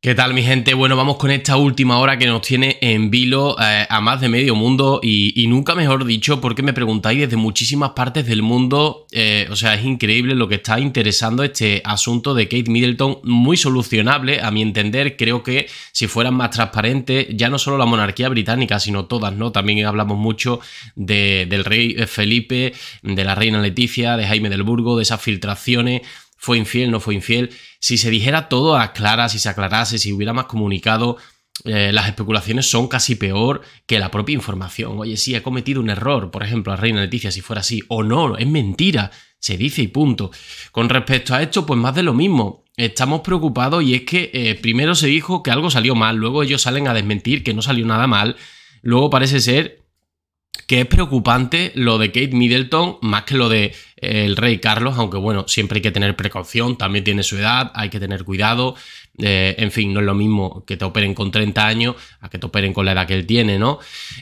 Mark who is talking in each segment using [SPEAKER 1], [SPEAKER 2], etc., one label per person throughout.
[SPEAKER 1] ¿Qué tal mi gente? Bueno, vamos con esta última hora que nos tiene en vilo eh, a más de medio mundo y, nunca mejor dicho porque me preguntáis desde muchísimas partes del mundo, eh, o sea, es increíble lo que está interesando este asunto de Kate Middleton, muy solucionable a mi entender, creo que si fueran más transparentes, ya no solo la monarquía británica, sino todas, ¿no? También hablamos mucho del rey Felipe, de la reina Leticia, de Jaime del Burgo, de esas filtraciones fue infiel, no fue infiel. Si se dijera todo a clara, si se aclarase, si hubiera más comunicado, eh, las especulaciones son casi peor que la propia información. Oye, sí, ha cometido un error, por ejemplo, a Reina Leticia, si fuera así, o no, es mentira, se dice y punto. Con respecto a esto, pues más de lo mismo. Estamos preocupados y es que eh, primero se dijo que algo salió mal, luego ellos salen a desmentir que no salió nada mal, luego parece ser que es preocupante lo de Kate Middleton más que lo de eh, el rey Carlos, aunque bueno, siempre hay que tener precaución, también tiene su edad, hay que tener cuidado, eh, en fin, no es lo mismo que te operen con 30 años a que te operen con la edad que él tiene, ¿no?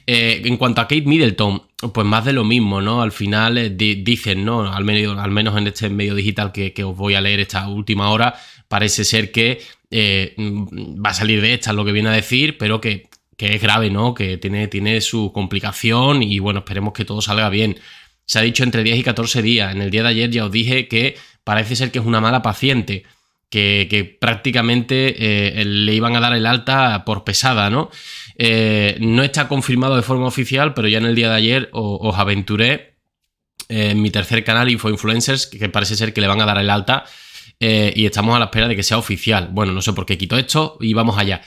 [SPEAKER 1] Eh, en cuanto a Kate Middleton, pues más de lo mismo, ¿no? Al final dicen, ¿no? Al menos, al menos en este medio digital que, os voy a leer esta última hora, parece ser que va a salir de esta lo que viene a decir, pero que que es grave, ¿no? Que tiene, tiene su complicación y bueno, esperemos que todo salga bien. Se ha dicho entre 10 y 14 días. En el día de ayer ya os dije que parece ser que es una mala paciente, que, prácticamente eh, le iban a dar el alta por pesada, ¿no? Eh, no está confirmado de forma oficial, pero ya en el día de ayer os, aventuré eh, en mi tercer canal, influencers que parece ser que le van a dar el alta y estamos a la espera de que sea oficial. Bueno, no sé por qué quito esto y vamos allá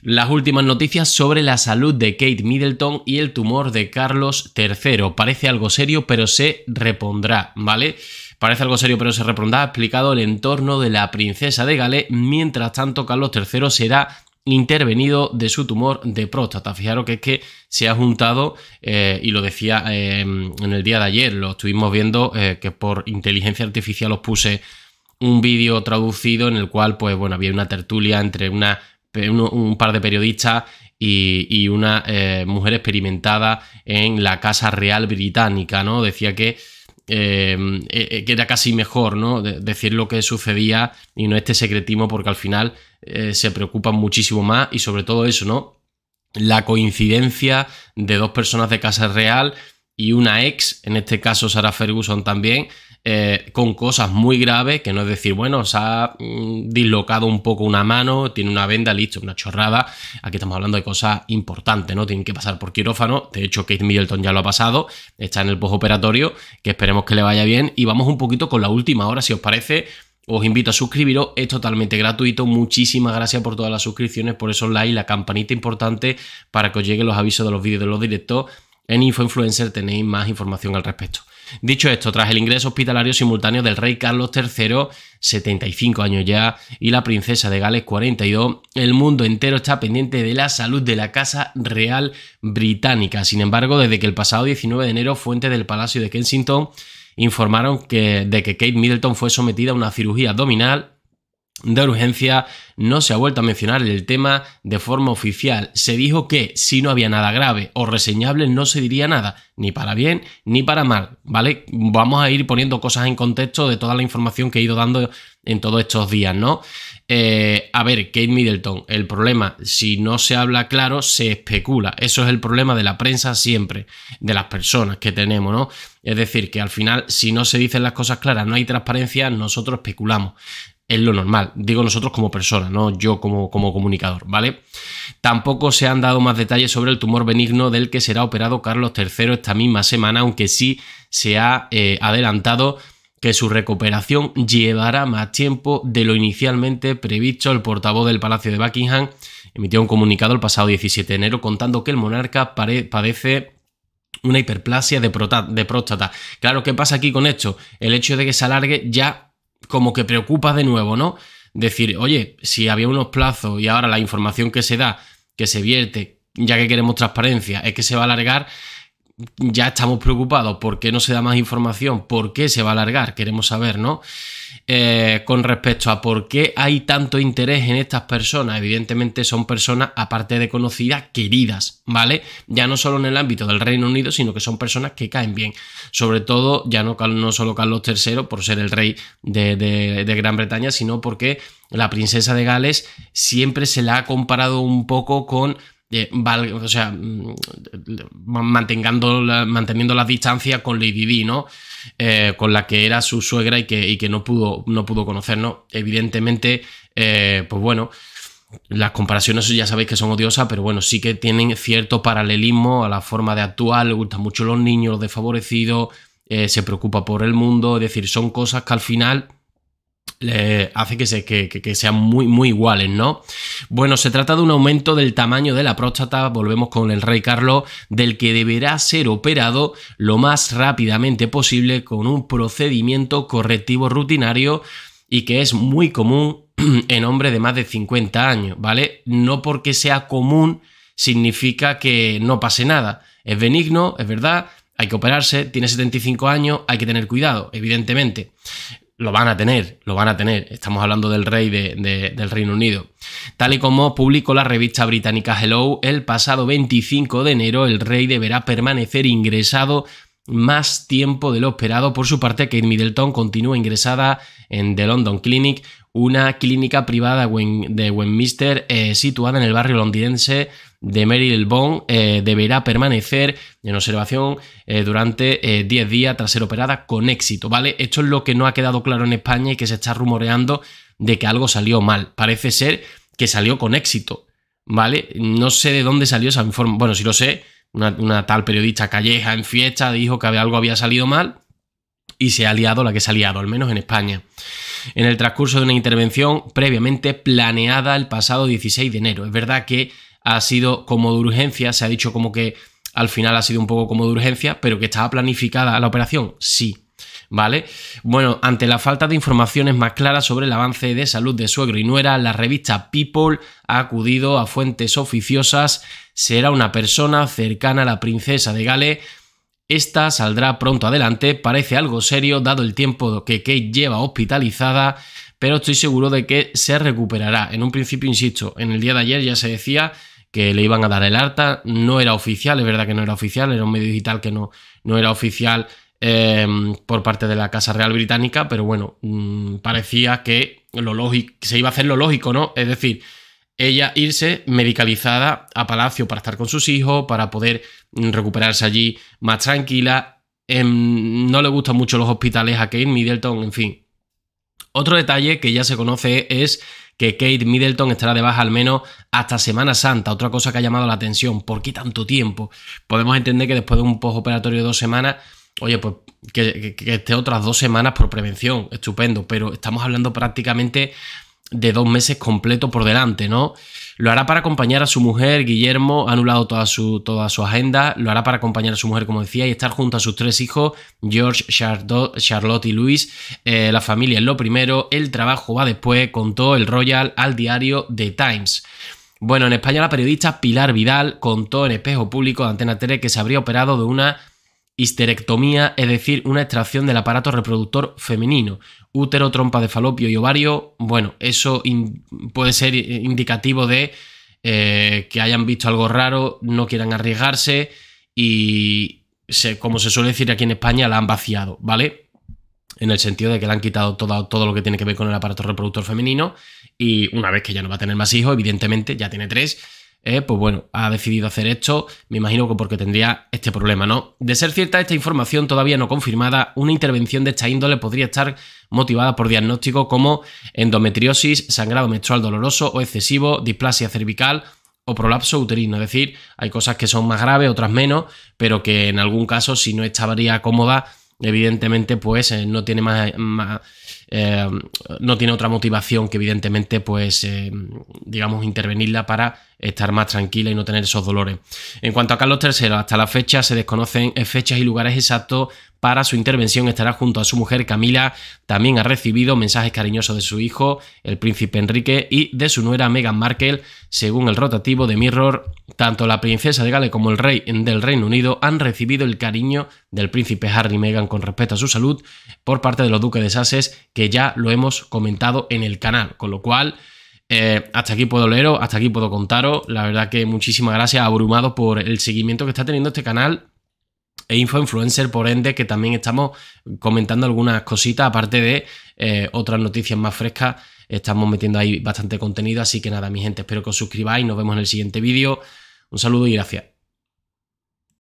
[SPEAKER 1] las últimas noticias sobre la salud de Kate Middleton y el tumor de Carlos III. Parece algo serio, pero se repondrá, ¿vale? Parece algo serio, pero se repondrá. Ha explicado el entorno de la princesa de Gales. Mientras tanto, Carlos III será intervenido de su tumor de próstata. Fijaros que es que se ha juntado, eh, y lo decía eh, en el día de ayer, lo estuvimos viendo, eh, que por inteligencia artificial os puse un vídeo traducido en el cual, pues bueno, había una tertulia entre una eh, un par de periodistas y, una eh, mujer experimentada en la Casa Real Británica, ¿no? Decía que, eh, que era casi mejor, ¿no? decir lo que sucedía y no este secretismo, porque al final se preocupan muchísimo más y sobre todo eso, ¿no? La coincidencia de dos personas de Casa Real y una ex, en este caso Sara Ferguson también, eh, con cosas muy graves, que no es decir, bueno, se ha mm, dislocado un poco una mano, tiene una venda, listo, una chorrada. Aquí estamos hablando de cosas importantes, ¿no? Tienen que pasar por quirófano. De hecho, Kate Middleton ya lo ha pasado, está en el postoperatorio, que esperemos que le vaya bien. Y vamos un poquito con la última hora, si os parece. Os invito a suscribiros, es totalmente gratuito. Muchísimas gracias por todas las suscripciones, por esos likes, la campanita importante para que os lleguen los avisos de los vídeos de los directos. En InfoInfluencer tenéis más información al respecto. Dicho esto, tras el ingreso hospitalario simultáneo del rey Carlos III, 75 años ya, y la princesa de Gales, 42, el mundo entero está pendiente de la salud de la Casa Real Británica. Sin embargo, desde que el pasado 19 de enero, fuentes del Palacio de Kensington informaron de que Kate Middleton fue sometida a una cirugía abdominal de urgencia no se ha vuelto a mencionar el tema de forma oficial. Se dijo que si no había nada grave o reseñable no se diría nada, ni para bien ni para mal, ¿vale? Vamos a ir poniendo cosas en contexto de toda la información que he ido dando en todos estos días, ¿no? Eh, a ver, Kate Middleton, el problema, si no se habla claro, se especula. Eso es el problema de la prensa siempre, de las personas que tenemos, ¿no? Es decir, que al final, si no se dicen las cosas claras, no hay transparencia, nosotros especulamos es lo normal. Digo nosotros como personas, no yo como, como comunicador, ¿vale? Tampoco se han dado más detalles sobre el tumor benigno del que será operado Carlos III esta misma semana, aunque sí se ha eh, adelantado que su recuperación llevará más tiempo de lo inicialmente previsto. El portavoz del Palacio de Buckingham emitió un comunicado el pasado 17 de enero contando que el monarca padece una hiperplasia de, de próstata. Claro, ¿qué pasa aquí con esto? El hecho de que se alargue ya como que preocupa de nuevo, ¿no? Decir, oye, si había unos plazos y ahora la información que se da, que se vierte, ya que queremos transparencia, es que se va a alargar, ya estamos preocupados, ¿por qué no se da más información? ¿Por qué se va a alargar? Queremos saber, ¿no? Eh, con respecto a por qué hay tanto interés en estas personas. Evidentemente son personas, aparte de conocidas, queridas, ¿vale? Ya no solo en el ámbito del Reino Unido, sino que son personas que caen bien. Sobre todo, ya no, no solo Carlos III por ser el rey de Gran Bretaña, sino porque la princesa de Gales siempre se la ha comparado un poco con eh, o sea, mm, manteniendo la, manteniendo distancia con Lady Di, ¿no? Eh, con la que era su suegra y que, no, pudo, no pudo conocernos. Evidentemente, eh, pues bueno, las comparaciones ya sabéis que son odiosas, pero bueno, sí que tienen cierto paralelismo a la forma de actuar, le gustan mucho los niños, los desfavorecidos, eh, se preocupa por el mundo, es decir, son cosas que al final hace que, sean muy, muy iguales, ¿no? Bueno, se trata de un aumento del tamaño de la próstata, volvemos con el rey Carlos, del que deberá ser operado lo más rápidamente posible con un procedimiento correctivo rutinario y que es muy común en hombres de más de 50 años, ¿vale? No porque sea común significa que no pase nada. Es benigno, es verdad, hay que operarse, tiene 75 años, hay que tener cuidado, evidentemente lo van a tener, lo van a tener. Estamos hablando del rey del Reino Unido. Tal y como publicó la revista británica Hello, el pasado 25 de enero el rey deberá permanecer ingresado más tiempo de lo esperado. Por su parte, Kate Middleton continúa ingresada en The London Clinic, una clínica privada de Westminster eh, situada en el barrio londinense de Meryl Bond eh, deberá permanecer en observación eh, durante 10 eh, días tras ser operada con éxito, ¿vale? Esto es lo que no ha quedado claro en España y que se está rumoreando de que algo salió mal. Parece ser que salió con éxito, ¿vale? No sé de dónde salió esa información. Bueno, si lo sé, una, una, tal periodista calleja en fiesta dijo que algo había salido mal y se ha liado la que se ha liado, al menos en España. En el transcurso de una intervención previamente planeada el pasado 16 de enero. Es verdad que ha sido como de urgencia, se ha dicho como que al final ha sido un poco como de urgencia, pero que estaba planificada la operación, sí. ¿Vale? Bueno, ante la falta de informaciones más claras sobre el avance de salud de suegro y nuera, la revista People ha acudido a fuentes oficiosas. Será una persona cercana a la princesa de Gale. Esta saldrá pronto adelante. Parece algo serio dado el tiempo que Kate lleva hospitalizada, pero estoy seguro de que se recuperará. En un principio, insisto, en el día de ayer ya se decía que le iban a dar el alta, No era oficial, es verdad que no era oficial, era un medio digital que no, no era oficial eh, por parte de la Casa Real Británica, pero bueno, mm, parecía que lo se iba a hacer lo lógico, ¿no? Es decir, ella irse medicalizada a Palacio para estar con sus hijos, para poder mm, recuperarse allí más tranquila. Em, no le gustan mucho los hospitales a Kate Middleton, en fin. Otro detalle que ya se conoce es que Kate Middleton estará de baja al menos hasta Semana Santa. Otra cosa que ha llamado la atención, ¿por qué tanto tiempo? Podemos entender que después de un postoperatorio de dos semanas, oye, pues que, que esté otras dos semanas por prevención, estupendo, pero estamos hablando prácticamente de dos meses completo por delante, ¿no? Lo hará para acompañar a su mujer, Guillermo, ha anulado toda su, toda su agenda, lo hará para acompañar a su mujer, como decía, y estar junto a sus tres hijos, George, Charlotte, y Luis. Eh, la familia es lo primero, el trabajo va después, contó el Royal al diario The Times. Bueno, en España la periodista Pilar Vidal contó en Espejo Público de Antena 3 que se habría operado de una histerectomía, es decir, una extracción del aparato reproductor femenino, útero, trompa de falopio y ovario, bueno, eso puede ser indicativo de eh, que hayan visto algo raro, no quieran arriesgarse y, como se suele decir aquí en España, la han vaciado, ¿vale? En el sentido de que le han quitado todo, todo lo que tiene que ver con el aparato reproductor femenino y una vez que ya no va a tener más hijos, evidentemente, ya tiene tres, eh, pues bueno, ha decidido hacer esto, me imagino que porque tendría este problema, ¿no? De ser cierta esta información todavía no confirmada, una intervención de esta índole podría estar motivada por diagnóstico como endometriosis, sangrado menstrual doloroso o excesivo, displasia cervical o prolapso uterino. Es decir, hay cosas que son más graves, otras menos, pero que en algún caso, si no estaría cómoda, evidentemente, pues eh, no tiene más, eh, no tiene otra motivación que evidentemente, pues, digamos, intervenirla para estar más tranquila y no tener esos dolores. En cuanto a Carlos III, hasta la fecha se desconocen eh, fechas y lugares exactos para su intervención. Estará junto a su mujer Camila. También ha recibido mensajes cariñosos de su hijo, el príncipe Enrique, y de su nuera Meghan Markle. Según el rotativo de Mirror, tanto la princesa de Gales como el rey del Reino Unido han recibido el cariño del príncipe Harry y Meghan con respecto a su salud por parte de los duques de Sases... que ya lo hemos comentado en el canal. Con lo cual, eh, hasta aquí puedo leeros, hasta aquí puedo contaros. La verdad que muchísimas gracias, abrumado, por el seguimiento que está teniendo este canal e info influencer por ende, que también estamos comentando algunas cositas, aparte de eh, otras noticias más frescas. Estamos metiendo ahí bastante contenido, así que nada, mi gente, espero que os suscribáis. Nos vemos en el siguiente vídeo. Un saludo y gracias.